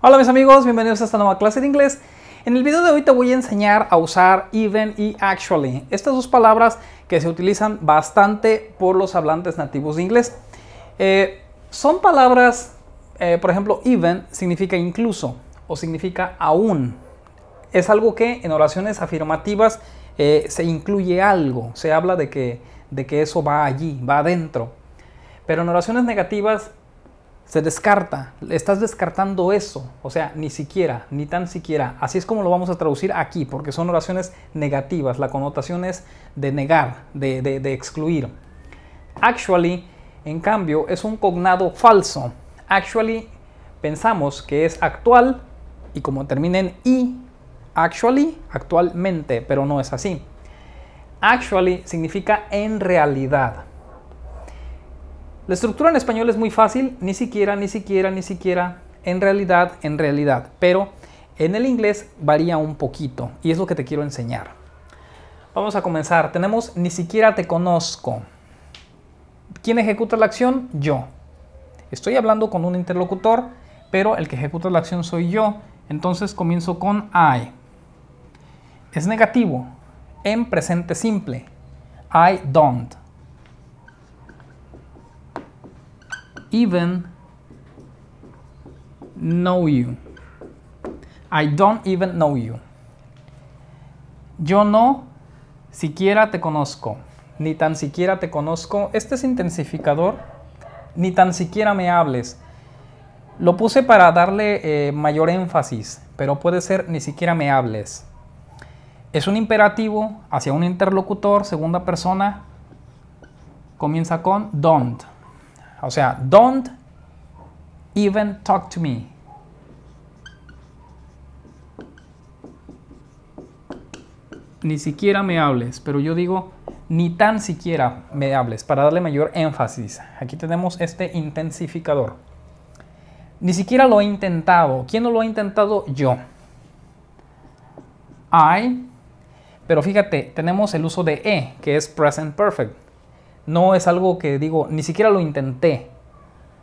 Hola mis amigos, bienvenidos a esta nueva clase de inglés. En el video de hoy te voy a enseñar a usar even y actually, estas dos palabras que se utilizan bastante por los hablantes nativos de inglés. Eh, son palabras, eh, por ejemplo, even significa incluso o significa aún. Es algo que en oraciones afirmativas eh, se incluye algo, se habla de que, de que eso va allí, va adentro. Pero en oraciones negativas se descarta, estás descartando eso, o sea, ni siquiera, ni tan siquiera. Así es como lo vamos a traducir aquí, porque son oraciones negativas, la connotación es de negar, de, de excluir. Actually, en cambio, es un cognado falso. Actually, pensamos que es actual y como termina en i, actually, actualmente, pero no es así. Actually significa en realidad. La estructura en español es muy fácil, ni siquiera, ni siquiera, ni siquiera, en realidad, en realidad, pero en el inglés varía un poquito y es lo que te quiero enseñar. Vamos a comenzar. Tenemos ni siquiera te conozco. ¿Quién ejecuta la acción? Yo. Estoy hablando con un interlocutor, pero el que ejecuta la acción soy yo. Entonces comienzo con I. Es negativo. En presente simple. I don't. even know you. I don't even know you. Yo no siquiera te conozco. Ni tan siquiera te conozco. Este es intensificador. Ni tan siquiera me hables. Lo puse para darle eh, mayor énfasis, pero puede ser ni siquiera me hables. Es un imperativo hacia un interlocutor, segunda persona. Comienza con don't. O sea, don't even talk to me. Ni siquiera me hables, pero yo digo ni tan siquiera me hables para darle mayor énfasis. Aquí tenemos este intensificador. Ni siquiera lo he intentado. ¿Quién no lo ha intentado? Yo. I. Pero fíjate, tenemos el uso de e, que es present perfect no es algo que digo, ni siquiera lo intenté.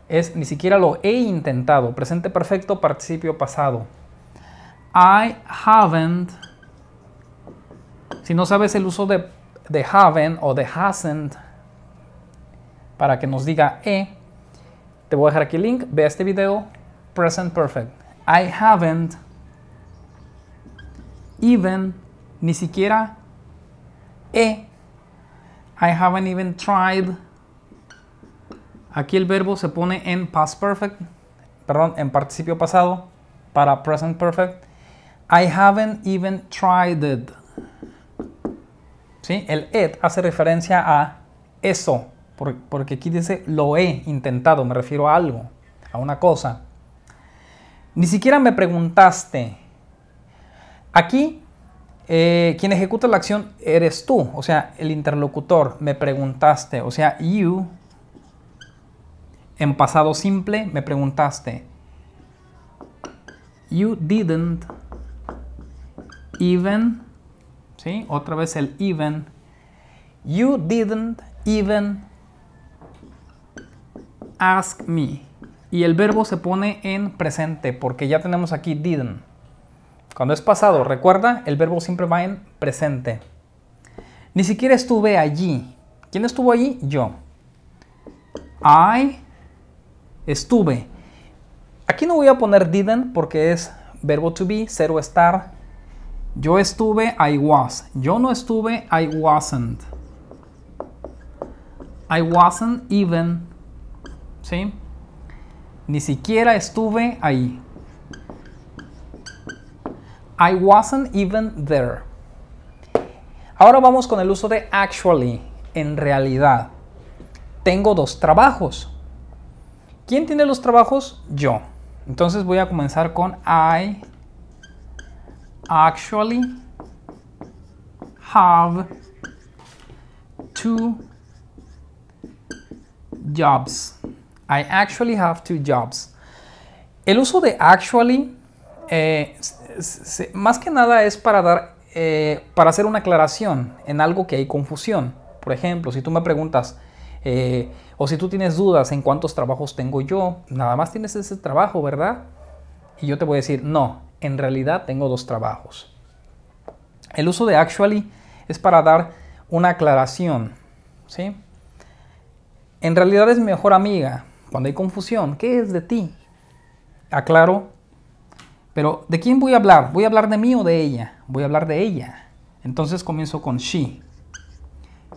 Es ni siquiera lo he intentado. Presente perfecto, participio pasado. I haven't. Si no sabes el uso de, de haven't o de hasn't para que nos diga e, te voy a dejar aquí el link. Ve este video. Present perfect. I haven't even ni siquiera e I haven't even tried. Aquí el verbo se pone en past perfect, perdón, en participio pasado para present perfect. I haven't even tried it. ¿Sí? El it hace referencia a eso, porque aquí dice lo he intentado, me refiero a algo, a una cosa. Ni siquiera me preguntaste. Aquí eh, quien ejecuta la acción eres tú, o sea, el interlocutor, me preguntaste, o sea, you, en pasado simple, me preguntaste, you didn't even, ¿sí? Otra vez el even, you didn't even ask me. Y el verbo se pone en presente porque ya tenemos aquí didn't. Cuando es pasado, recuerda, el verbo siempre va en presente. Ni siquiera estuve allí. ¿Quién estuvo allí? Yo. I estuve. Aquí no voy a poner didn't porque es verbo to be, cero estar. Yo estuve, I was. Yo no estuve, I wasn't. I wasn't even. ¿Sí? Ni siquiera estuve ahí. I wasn't even there. Ahora vamos con el uso de actually, en realidad. Tengo dos trabajos. ¿Quién tiene los trabajos? Yo. Entonces voy a comenzar con I actually have two jobs. I actually have two jobs. El uso de actually eh, más que nada es para dar, eh, para hacer una aclaración en algo que hay confusión. Por ejemplo, si tú me preguntas, eh, o si tú tienes dudas en cuántos trabajos tengo yo, nada más tienes ese trabajo, ¿verdad? Y yo te voy a decir, no, en realidad tengo dos trabajos. El uso de actually es para dar una aclaración, ¿sí? En realidad es mejor amiga. Cuando hay confusión, ¿qué es de ti? Aclaro pero ¿de quién voy a hablar? ¿Voy a hablar de mí o de ella? Voy a hablar de ella. Entonces comienzo con she.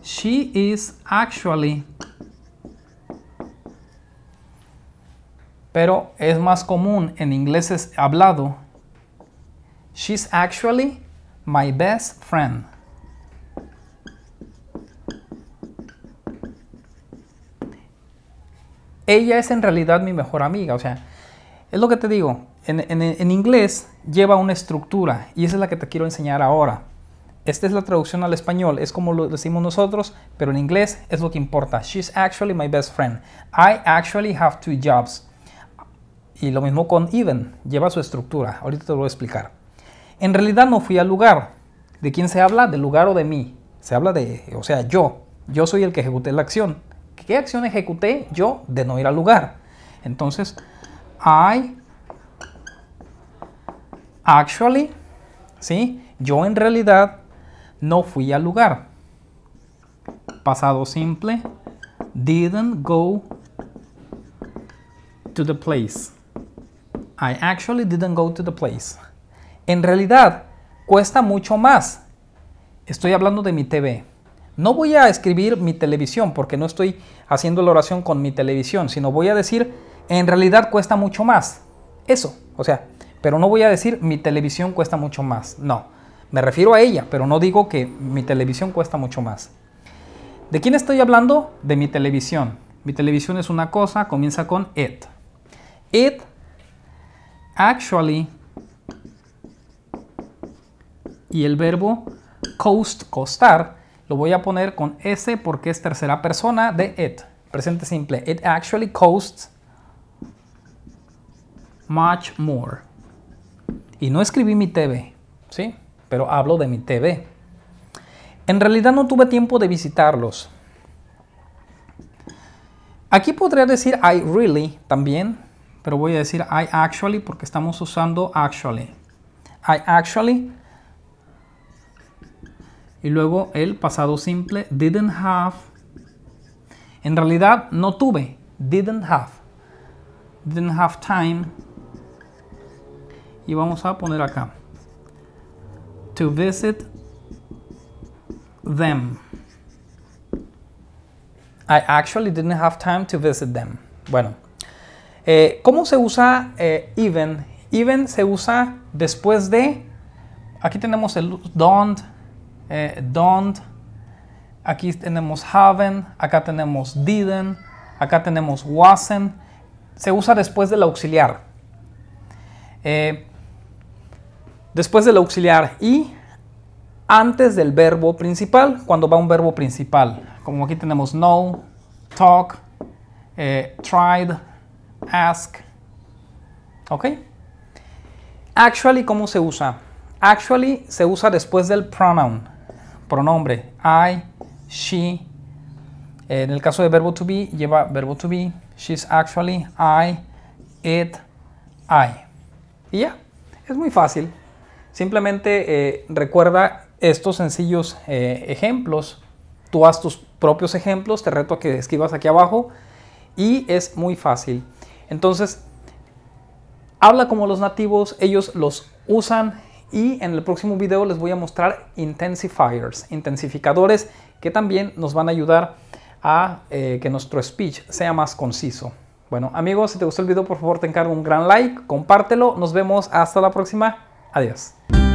She is actually... Pero es más común en inglés es hablado. She's actually my best friend. Ella es en realidad mi mejor amiga. O sea, es lo que te digo, en, inglés lleva una estructura y esa es la que te quiero enseñar ahora. Esta es la traducción al español, es como lo decimos nosotros, pero en inglés es lo que importa. She's actually my best friend. I actually have two jobs. Y lo mismo con even, lleva su estructura. Ahorita te lo voy a explicar. En realidad no fui al lugar. ¿De quién se habla? Del lugar o de mí. Se habla de, o sea, yo. Yo soy el que ejecuté la acción. ¿Qué acción ejecuté yo de no ir al lugar? Entonces, I actually, ¿sí? Yo en realidad no fui al lugar. Pasado simple, didn't go to the place. I actually didn't go to the place. En realidad, cuesta mucho más. Estoy hablando de mi TV. No voy a escribir mi televisión porque no estoy haciendo la oración con mi televisión, sino voy a decir en realidad cuesta mucho más. Eso, o sea, pero no voy a decir mi televisión cuesta mucho más, no. Me refiero a ella, pero no digo que mi televisión cuesta mucho más. ¿De quién estoy hablando? De mi televisión. Mi televisión es una cosa, comienza con it. It actually y el verbo cost, costar, lo voy a poner con S porque es tercera persona de it. Presente simple. It actually costs much more. Y no escribí mi TV, ¿sí? Pero hablo de mi TV. En realidad no tuve tiempo de visitarlos. Aquí podría decir I really también, pero voy a decir I actually porque estamos usando actually. I actually. Y luego el pasado simple, didn't have. En realidad no tuve, didn't have. Didn't have time y vamos a poner acá to visit them. I actually didn't have time to visit them. Bueno, eh, ¿cómo se usa eh, even? Even se usa después de. Aquí tenemos el don't, eh, don't. Aquí tenemos haven, Acá tenemos didn't. Acá tenemos wasn't. Se usa después del auxiliar después del auxiliar y, antes del verbo principal, cuando va un verbo principal. Como aquí tenemos know, talk, eh, tried, ask. ¿Ok? Actually, ¿cómo se usa? Actually se usa después del pronoun, pronombre, I, she. Eh, en el caso de verbo to be, lleva verbo to be, she's actually, I, it, I. Y ya, es muy fácil. Simplemente eh, recuerda estos sencillos eh, ejemplos. Tú haz tus propios ejemplos, te reto a que escribas aquí abajo y es muy fácil. Entonces, habla como los nativos, ellos los usan y en el próximo video les voy a mostrar intensifiers, intensificadores que también nos van a ayudar a eh, que nuestro speech sea más conciso. Bueno amigos, si te gustó el video por favor te encargo un gran like, compártelo, nos vemos hasta la próxima. Adiós.